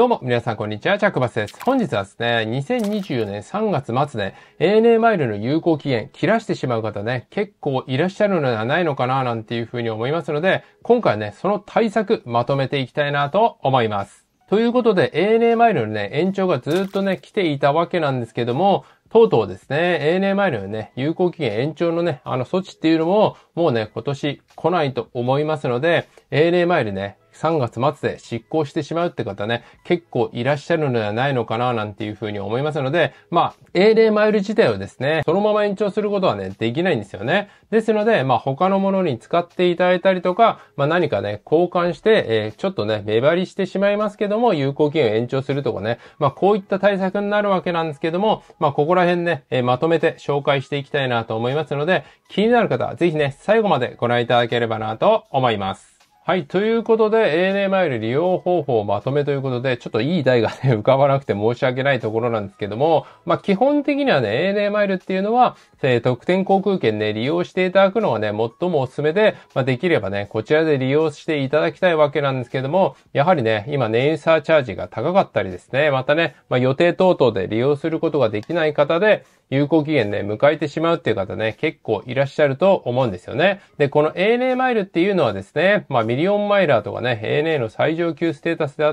どうも、皆さん、こんにちは。チャックバスです。本日はですね、2024年3月末で、ANA マイルの有効期限、切らしてしまう方ね、結構いらっしゃるのではないのかな、なんていうふうに思いますので、今回はね、その対策、まとめていきたいなと思います。ということで、ANA マイルのね、延長がずっとね、来ていたわけなんですけども、とうとうですね、ANA マイルのね、有効期限延長のね、あの措置っていうのも、もうね、今年来ないと思いますので、ANA マイルね、3月末で失効してしまうって方ね、結構いらっしゃるのではないのかななんていうふうに思いますので、まあ、英霊マイル自体をですね、そのまま延長することはね、できないんですよね。ですので、まあ、他のものに使っていただいたりとか、まあ、何かね、交換して、えー、ちょっとね、目張りしてしまいますけども、有効期限を延長するとかね、まあ、こういった対策になるわけなんですけども、まあ、ここら辺ね、えー、まとめて紹介していきたいなと思いますので、気になる方はぜひね、最後までご覧いただければなと思います。はい。ということで、ANA マイル利用方法をまとめということで、ちょっといい台がね、浮かばなくて申し訳ないところなんですけども、まあ、基本的にはね、ANA マイルっていうのは、えー、特典航空券ね、利用していただくのがね、最もおすすめで、まあ、できればね、こちらで利用していただきたいわけなんですけども、やはりね、今ネイサーチャージが高かったりですね、またね、まあ、予定等々で利用することができない方で、有効期限ね、迎えてしまうっていう方ね、結構いらっしゃると思うんですよね。で、この ANA マイルっていうのはですね、まあ、ミリオンマイラーとかね、ANA の最上級ステータスで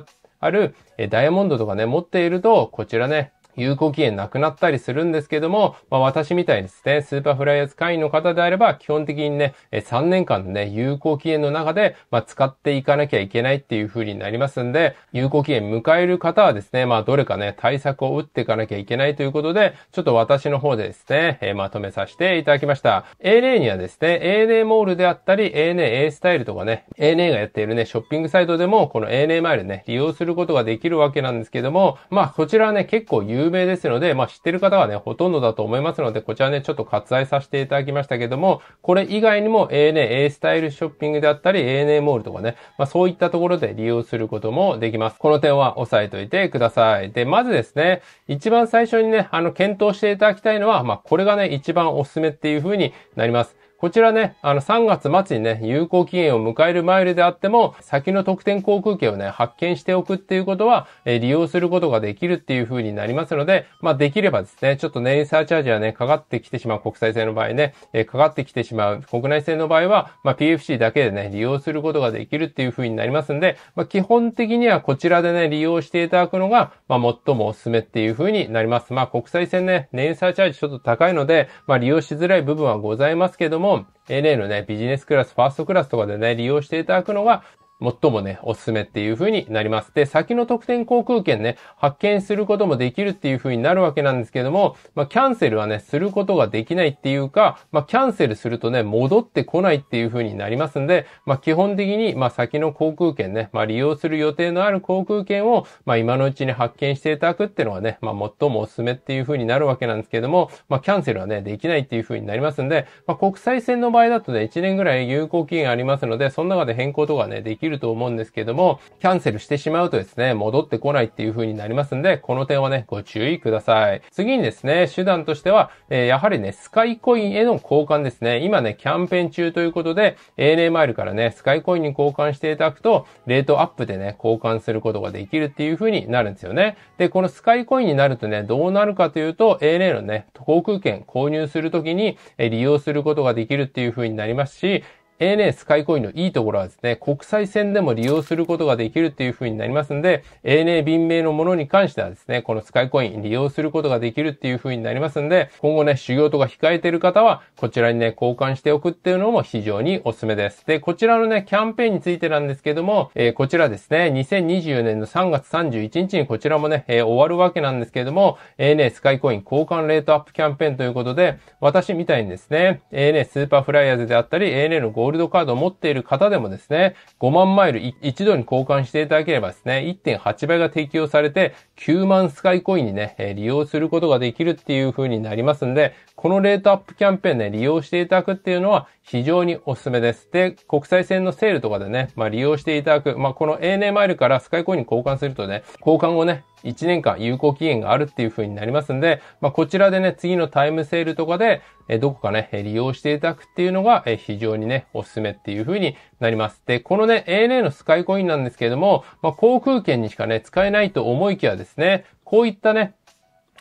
ある、ダイヤモンドとかね、持っていると、こちらね、有効期限なくなったりするんですけども、まあ、私みたいにですね、スーパーフライヤーズ会員の方であれば、基本的にね、3年間のね、有効期限の中で、まあ、使っていかなきゃいけないっていう風になりますんで、有効期限迎える方はですね、まあ、どれかね、対策を打っていかなきゃいけないということで、ちょっと私の方でですね、えー、まとめさせていただきました。ANA にはですね、ANA モールであったり、ANA A スタイルとかね、ANA がやっているね、ショッピングサイトでも、この ANA マイルね、利用することができるわけなんですけども、まあ、こちらはね、結構有有名ですので、まあ、知ってる方はね、ほとんどだと思いますので、こちらね、ちょっと割愛させていただきましたけども、これ以外にも ANA、A スタイルショッピングであったり、ANA モールとかね、まあ、そういったところで利用することもできます。この点は押さえといてください。で、まずですね、一番最初にね、あの、検討していただきたいのは、まあ、これがね、一番おすすめっていう風になります。こちらね、あの3月末にね、有効期限を迎える前イルであっても、先の特典航空券をね、発見しておくっていうことは、え利用することができるっていう風になりますので、まあできればですね、ちょっとネイサーチャージはね、かかってきてしまう国際線の場合ね、えかかってきてしまう国内線の場合は、まあ PFC だけでね、利用することができるっていう風になりますんで、まあ基本的にはこちらでね、利用していただくのが、まあ最もおすすめっていう風になります。まあ国際線ね、ネイサーチャージちょっと高いので、まあ利用しづらい部分はございますけども、も、ANA のね、ビジネスクラス、ファーストクラスとかでね、利用していただくのが、最もね、おすすめっていう風になります。で、先の特典航空券ね、発券することもできるっていう風になるわけなんですけども、まあ、キャンセルはね、することができないっていうか、まあ、キャンセルするとね、戻ってこないっていう風になりますんで、まあ、基本的に、まあ、先の航空券ね、まあ、利用する予定のある航空券を、まあ、今のうちに発券していただくっていうのがね、まあ、最もおすすめっていう風になるわけなんですけども、まあ、キャンセルはね、できないっていう風になりますんで、まあ、国際線の場合だとね、1年ぐらい有効期限ありますので、その中で変更とかね、できるきると思うんですけども、キャンセルしてしまうとですね、戻ってこないっていう風になりますんで、この点はね、ご注意ください。次にですね、手段としては、えー、やはりね、スカイコインへの交換ですね。今ね、キャンペーン中ということで、ANA マイルからね、スカイコインに交換していただくと、レートアップでね、交換することができるっていう風になるんですよね。で、このスカイコインになるとね、どうなるかというと、ANA のね、航空券購入するときに利用することができるっていう風になりますし、ANA スカイコインのいいところはですね、国際線でも利用することができるっていう風になりますんで、ANA 便名のものに関してはですね、このスカイコイン利用することができるっていう風になりますんで、今後ね、修行とか控えてる方は、こちらにね、交換しておくっていうのも非常におすすめです。で、こちらのね、キャンペーンについてなんですけども、えー、こちらですね、2024年の3月31日にこちらもね、えー、終わるわけなんですけども、ANA スカイコイン交換レートアップキャンペーンということで、私みたいにですね、ANA スーパーフライヤーズであったり、ANA のゴールドカードを持っている方でもですね、5万マイル一度に交換していただければですね、1.8倍が適用されて、9万スカイコインにね、え利用することができるっていう風になりますんで、このレートアップキャンペーンね、利用していただくっていうのは非常におすすめです。で、国際線のセールとかでね、まあ利用していただく、まあこの ANA マイルからスカイコインに交換するとね、交換後ね、1年間有効期限があるっていう風になりますんで、まあ、こちらでね、次のタイムセールとかで、えどこかね、利用していただくっていうのが、え非常にね、おすすめっていう風になります。で、このね、ANA のスカイコインなんですけれども、まあ、航空券にしかね、使えないと思いきやですね、こういったね、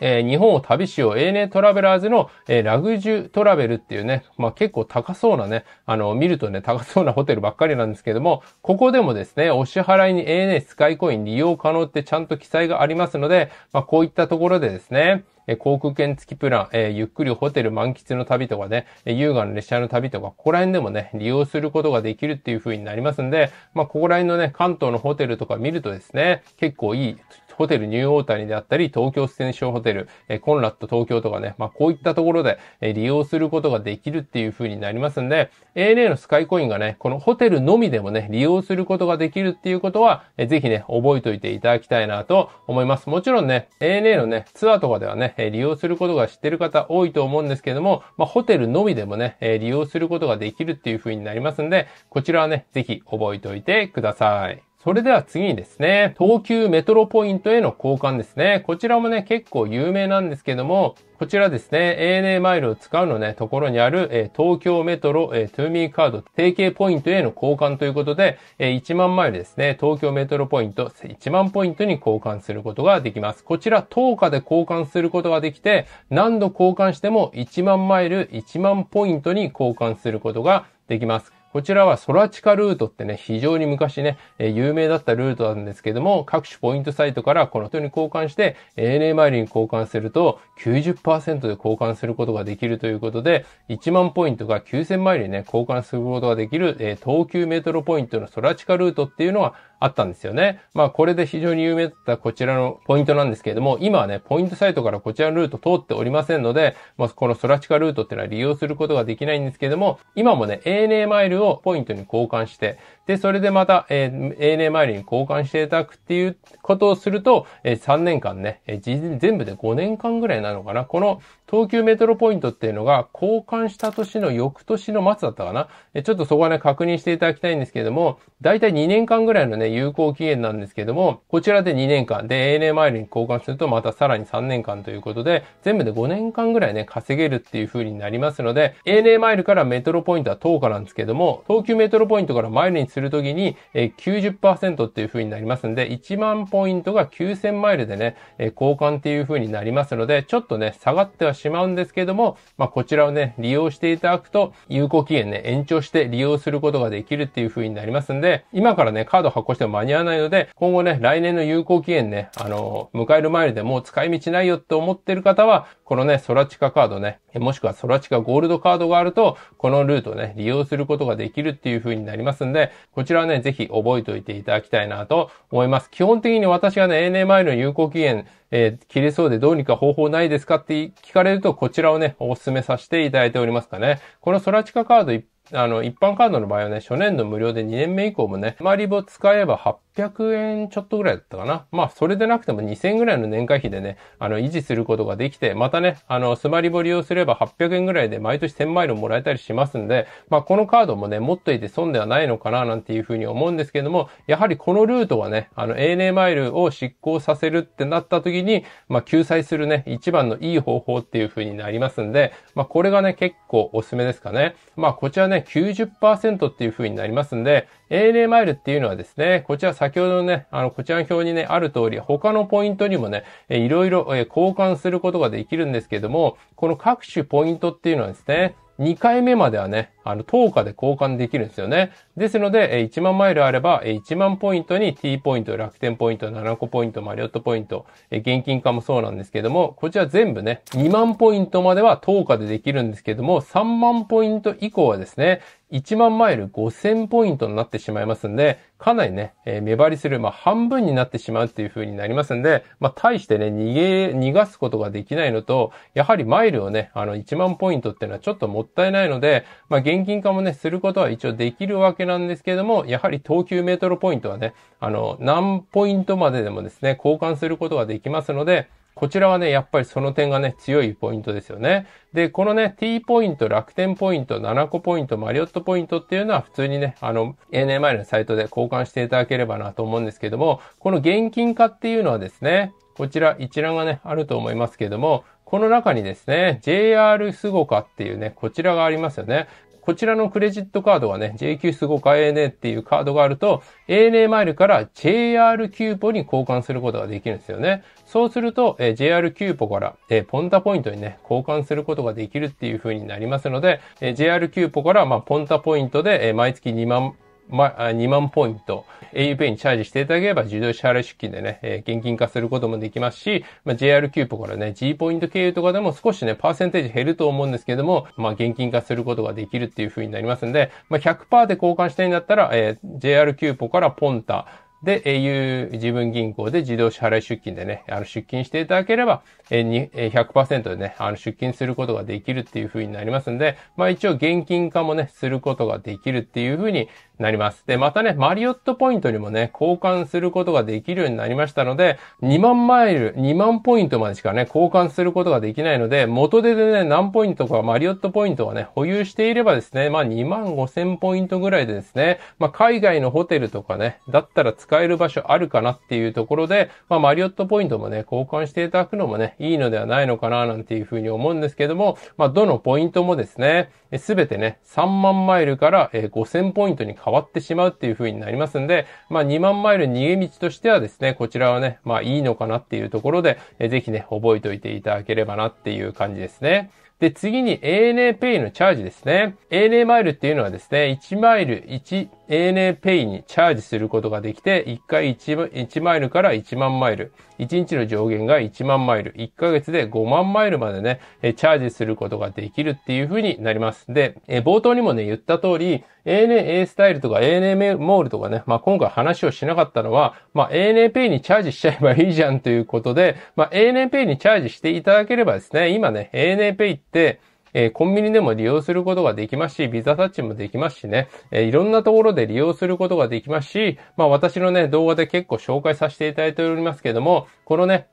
えー、日本を旅しよう、ANA トラベラーズの、えー、ラグジュトラベルっていうね、まあ、結構高そうなね、あの、見るとね、高そうなホテルばっかりなんですけども、ここでもですね、お支払いに ANA スカイコイン利用可能ってちゃんと記載がありますので、まあ、こういったところでですね、え航空券付きプラン、えー、ゆっくりホテル満喫の旅とかね、え優雅な列車の旅とか、ここら辺でもね、利用することができるっていう風になりますんで、まあ、ここら辺のね、関東のホテルとか見るとですね、結構いいホテルニューオータニであったり、東京ステンションホテル、えコンラット東京とかね、まあ、こういったところで、え利用することができるっていう風になりますんで、ANA のスカイコインがね、このホテルのみでもね、利用することができるっていうことは、えー、ぜひね、覚えておいていただきたいなと思います。もちろんね、ANA のね、ツアーとかではね、利用することが知ってる方多いと思うんですけども、まあ、ホテルのみでもね、利用することができるっていう風になりますんで、こちらはね、ぜひ覚えておいてください。それでは次にですね、東急メトロポイントへの交換ですね。こちらもね、結構有名なんですけども、こちらですね、ANA マイルを使うのね、ところにある、えー、東京メトロ、えー、トゥーミーカード、提携ポイントへの交換ということで、えー、1万マイルですね、東京メトロポイント、1万ポイントに交換することができます。こちら10日で交換することができて、何度交換しても1万マイル、1万ポイントに交換することができます。こちらはソラチカルートってね、非常に昔ね、え有名だったルートなんですけども、各種ポイントサイトからこの人に交換して、ANA マイルに交換すると90%で交換することができるということで、1万ポイントが9000マイルにね、交換することができる、えー、東急メトロポイントのソラチカルートっていうのはあったんですよね。まあ、これで非常に有名だったこちらのポイントなんですけれども、今はね、ポイントサイトからこちらのルート通っておりませんので、まあ、このソラチカルートっていうのは利用することができないんですけれども、今もね、ANA マイルをポイントに交換して、で、それでまた、えー、ANA マイルに交換していただくっていうことをすると、えー、3年間ね、えー、全部で5年間ぐらいなのかな。この東急メトロポイントっていうのが交換した年の翌年の末だったかな。えー、ちょっとそこはね、確認していただきたいんですけれども、だいたい2年間ぐらいのね、有効期限なんですけれども、こちらで2年間で ANA マイルに交換するとまたさらに3年間ということで、全部で5年間ぐらいね、稼げるっていう風になりますので、ANA マイルからメトロポイントは10日なんですけども、東急メトロポイントからマイルにするときに、えー、90%っていう風になりますんで、1万ポイントが9000マイルでね、えー、交換っていう風になりますので、ちょっとね、下がってはしまうんですけども、まあ、こちらをね、利用していただくと、有効期限ね、延長して利用することができるっていう風になりますんで、今からね、カード発行しても間に合わないので、今後ね、来年の有効期限ね、あのー、迎える前でもう使い道ないよって思ってる方は、このね、空地下カードね、もしくはソラチカゴールドカードがあると、このルートをね、利用することができるっていう風になりますんで、こちらはね、ぜひ覚えておいていただきたいなと思います。基本的に私がね、ANMI の有効期限、えー、切れそうでどうにか方法ないですかって聞かれると、こちらをね、お勧めさせていただいておりますかね。このソラチカカードあの、一般カードの場合はね、初年度無料で2年目以降もね、マリボ使えば800円ちょっとぐらいだったかな。まあ、それでなくても2000円ぐらいの年会費でね、あの、維持することができて、またね、あの、スマリボ利用すれば800円ぐらいで毎年1000マイルもらえたりしますんで、まあ、このカードもね、持っといて損ではないのかな、なんていうふうに思うんですけども、やはりこのルートはね、あの、ANA マイルを執行させるってなった時に、まあ、救済するね、一番のいい方法っていうふうになりますんで、まあ、これがね、結構おすすめですかね。まあ、こちらね、ね、90%っていう風になりますんで、ANA マイルっていうのはですね、こちら先ほどのね、あの、こちらの表にね、ある通り、他のポイントにもね、いろいろ交換することができるんですけども、この各種ポイントっていうのはですね、2回目まではね、あの、10日で交換できるんですよね。ですので、1万マイルあれば、1万ポイントに T ポイント、楽天ポイント、7個ポイント、マリオットポイント、現金化もそうなんですけども、こちら全部ね、2万ポイントまでは10日でできるんですけども、3万ポイント以降はですね、1万マイル5000ポイントになってしまいますんで、かなりね、えー、目張りする、まあ、半分になってしまうっていう風になりますんで、まあ、対してね、逃げ、逃がすことができないのと、やはりマイルをね、あの、1万ポイントっていうのはちょっともったいないので、まあ、現金化もね、することは一応できるわけなんですけれども、やはり等級メートルポイントはね、あの、何ポイントまででもですね、交換することができますので、こちらはね、やっぱりその点がね、強いポイントですよね。で、このね、T ポイント、楽天ポイント、7個ポイント、マリオットポイントっていうのは普通にね、あの、ANMI のサイトで交換していただければなと思うんですけども、この現金化っていうのはですね、こちら一覧がね、あると思いますけども、この中にですね、JR スゴカっていうね、こちらがありますよね。こちらのクレジットカードはね、JQ45ANA っていうカードがあると、ANA マイルから JR キューポに交換することができるんですよね。そうすると、えー、JR キューポから、えー、ポンタポイントにね、交換することができるっていう風になりますので、えー、JR キューポから、まあ、ポンタポイントで、えー、毎月2万まあ、2万ポイント、auPay にチャージしていただければ、自動支払い出金でね、えー、現金化することもできますし、まあ、JR キューポからね、G ポイント経由とかでも少しね、パーセンテージ減ると思うんですけども、まあ、現金化することができるっていう風になりますんで、まあ、100%で交換したいんだったら、えー、JR キューポからポンタ、で、au 自分銀行で自動支払い出金でね、あの出金していただければ、えー、100%でね、あの出金することができるっていう風になりますんで、まあ一応現金化もね、することができるっていう風になります。で、またね、マリオットポイントにもね、交換することができるようになりましたので、2万マイル、2万ポイントまでしかね、交換することができないので、元手でね、何ポイントかマリオットポイントはね、保有していればですね、まあ2万5千ポイントぐらいでですね、まあ海外のホテルとかね、だったら使使える場所あるかなっていうところで、まあ、マリオットポイントもね、交換していただくのもね、いいのではないのかななんていうふうに思うんですけども、まあ、どのポイントもですね、すべてね、3万マイルから5000ポイントに変わってしまうっていうふうになりますんで、まあ、2万マイル逃げ道としてはですね、こちらはね、まあ、いいのかなっていうところで、ぜひね、覚えておいていただければなっていう感じですね。で、次に ANA Pay のチャージですね。ANA マイルっていうのはですね、1マイル1 ANAPay にチャージすることができて、1回 1, 1マイルから1万マイル、1日の上限が1万マイル、1ヶ月で5万マイルまでね、チャージすることができるっていう風になります。で、冒頭にもね、言った通り、ANA スタイルとか ANA モールとかね、まあ、今回話をしなかったのは、まあ、ANAPay にチャージしちゃえばいいじゃんということで、まあ、ANAPay にチャージしていただければですね、今ね、ANAPay って、えー、コンビニでも利用することができますし、ビザタッチもできますしね、えー、いろんなところで利用することができますし、まあ私のね、動画で結構紹介させていただいておりますけども、このね、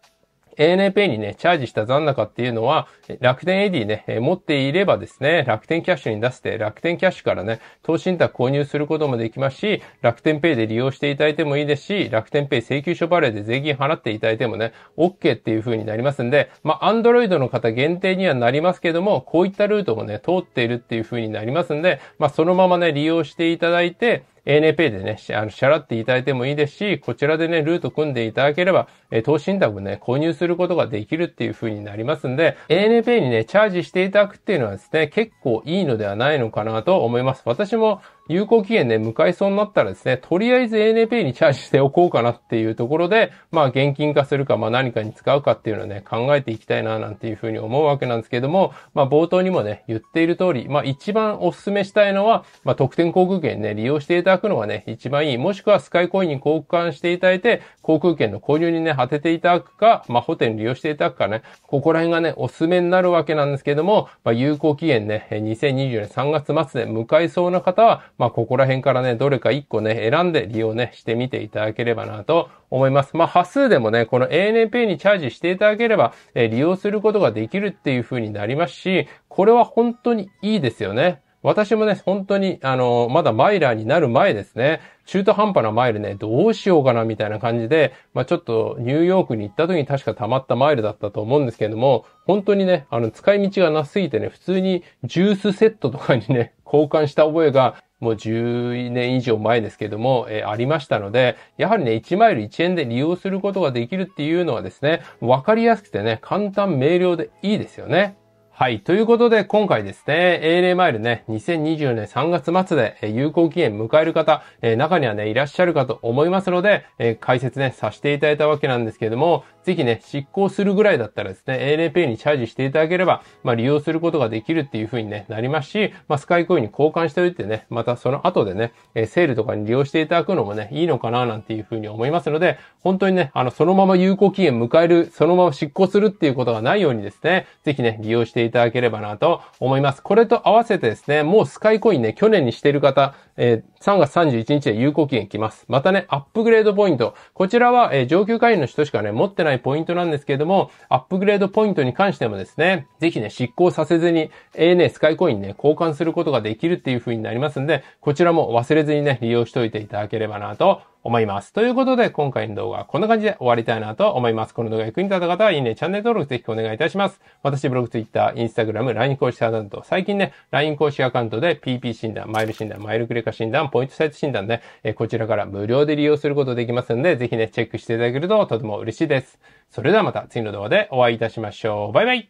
ANAPay にね、チャージした残高っていうのは、楽天 AD ね、持っていればですね、楽天キャッシュに出して、楽天キャッシュからね、投資信託購入することもできますし、楽天 Pay で利用していただいてもいいですし、楽天 Pay 請求書バレーで税金払っていただいてもね、OK っていう風になりますんで、まあ、Android の方限定にはなりますけども、こういったルートもね、通っているっていう風になりますんで、まあ、そのままね、利用していただいて、a n a ペイでね、あの、支払っていただいてもいいですし、こちらでね、ルート組んでいただければ、え投資信託をね、購入することができるっていう風になりますんで、ANAPay にね、チャージしていただくっていうのはですね、結構いいのではないのかなと思います。私も有効期限ね、迎えそうになったらですね、とりあえず ANAPay にチャージしておこうかなっていうところで、まあ現金化するか、まあ何かに使うかっていうのをね、考えていきたいななんていうふうに思うわけなんですけども、まあ冒頭にもね、言っている通り、まあ一番お勧めしたいのは、まあ特典航空券ね、利用していただくのがね、一番いい。もしくはスカイコインに交換していただいて、航空券の購入にね、当てていただくか、まあホテル利用していただくかね、ここら辺がね、おすすめになるわけなんですけども、まあ有効期限ね、2024年3月末で迎えそうな方は、まあ、ここら辺からね、どれか1個ね、選んで利用ね、してみていただければなと思います。まあ、端数でもね、この ANAP にチャージしていただければ、え利用することができるっていう風になりますし、これは本当にいいですよね。私もね、本当に、あの、まだマイラーになる前ですね、中途半端なマイルね、どうしようかなみたいな感じで、まあ、ちょっとニューヨークに行った時に確か溜まったマイルだったと思うんですけれども、本当にね、あの、使い道がなすぎてね、普通にジュースセットとかにね、交換した覚えがもう10年以上前ですけども、えー、ありましたので、やはりね、1マイル1円で利用することができるっていうのはですね、わかりやすくてね、簡単明瞭でいいですよね。はい。ということで、今回ですね、ALA マイルね、2024年3月末で有効期限迎える方、中にはね、いらっしゃるかと思いますので、解説ね、させていただいたわけなんですけども、ぜひね、執行するぐらいだったらですね、ANAPay にチャージしていただければ、まあ、利用することができるっていう風に、ね、なりますし、まあ、スカイコインに交換しておいてね、またその後でね、えセールとかに利用していただくのもね、いいのかななんていう風に思いますので、本当にね、あの、そのまま有効期限迎える、そのまま執行するっていうことがないようにですね、ぜひね、利用していただければなと思います。これと合わせてですね、もうスカイコインね、去年にしてる方、えー、3月31日で有効期限来ます。またね、アップグレードポイント。こちらは、えー、上級会員の人しかね、持ってないポイントなんですけれども、アップグレードポイントに関してもですね、ぜひね、執行させずに ANA スカイコインね、交換することができるっていう風になりますんで、こちらも忘れずにね、利用しておいていただければなと思います。ということで、今回の動画はこんな感じで終わりたいなと思います。この動画役に立った方はいいね、チャンネル登録ぜひお願いいたします。私、ブログ、ツイッター、インスタグラム、LINE 公式アカウント、最近ね、LINE 公式アカウントで PP 診断、マイル診断、マイルクレカ診断、ポイントサイト診断ね、えこちらから無料で利用することできますので、ぜひね、チェックしていただけるととても嬉しいです。それではまた次の動画でお会いいたしましょう。バイバイ